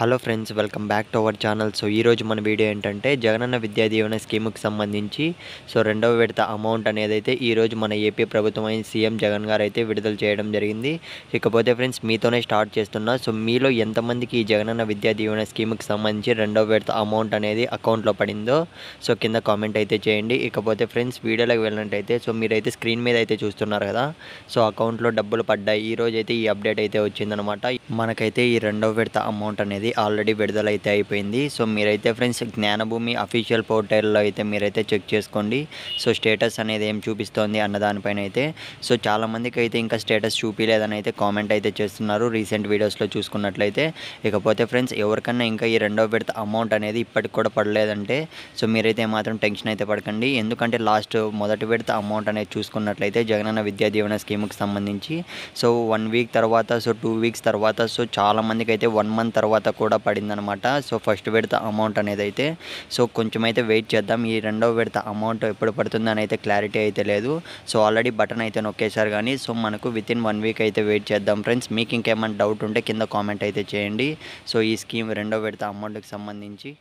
hello friends welcome back to our channel so ఈరోజు మన video ఏంటంటే జగనన్న విద్యా దీవెన స్కీమ్కి సంబంధించి సో రెండవ విడత అమౌంట్ అనేది అయితే ఈరోజు మన ఏపీ ప్రభుత్వం అయిన సీఎం జగన్ గారు అయితే విడుదల చేయడం జరిగింది ఇకపోతే ఫ్రెండ్స్ మీతోనే స్టార్ట్ చేస్తున్నా సో మీలో ఎంతమందికి ఈ జగనన్న విద్యా దీవెన స్కీమ్కి సంబంధించి రెండవ విడత అమౌంట్ అనేది అకౌంట్లో పడిందో సో కింద కామెంట్ అయితే చేయండి ఇకపోతే ఫ్రెండ్స్ వీడియోలోకి వెళ్ళినట్టయితే సో మీరైతే స్క్రీన్ మీద అయితే చూస్తున్నారు కదా సో అకౌంట్లో డబ్బులు పడ్డాయి ఈరోజు అయితే ఈ అప్డేట్ అయితే వచ్చిందనమాట మనకైతే ఈ రెండవ విడత అమౌంట్ అనేది అనేది ఆల్రెడీ విడుదలైతే అయిపోయింది సో మీరైతే ఫ్రెండ్స్ జ్ఞానభూమి అఫీషియల్ పోర్టల్లో అయితే మీరైతే చెక్ చేసుకోండి సో స్టేటస్ అనేది ఏం చూపిస్తోంది అన్న దానిపైన అయితే సో చాలామందికి అయితే ఇంకా స్టేటస్ చూపించలేదని అయితే కామెంట్ అయితే చేస్తున్నారు రీసెంట్ వీడియోస్లో చూసుకున్నట్లయితే ఇకపోతే ఫ్రెండ్స్ ఎవరికన్నా ఇంకా ఈ రెండో విడత అమౌంట్ అనేది ఇప్పటికి కూడా పడలేదంటే సో మీరైతే మాత్రం టెన్షన్ అయితే పడకండి ఎందుకంటే లాస్ట్ మొదటి విడత అమౌంట్ అనేది చూసుకున్నట్లయితే జగనన్న విద్యా దీవెన స్కీమ్కి సంబంధించి సో వన్ వీక్ తర్వాత సో టూ వీక్స్ తర్వాత సో చాలామందికి అయితే వన్ మంత్ తర్వాత కూడా పడిందనమాట సో ఫస్ట్ విడత అమౌంట్ అనేది అయితే సో కొంచెం అయితే వెయిట్ చేద్దాం ఈ రెండవ విడత అమౌంట్ ఎప్పుడు పడుతుందని అయితే క్లారిటీ అయితే లేదు సో ఆల్రెడీ బటన్ అయితే నొక్కేశారు కానీ సో మనకు విత్ ఇన్ వన్ వీక్ అయితే వెయిట్ చేద్దాం ఫ్రెండ్స్ మీకు ఇంకేమైనా డౌట్ ఉంటే కింద కామెంట్ అయితే చేయండి సో ఈ స్కీమ్ రెండో విడత అమౌంట్కి సంబంధించి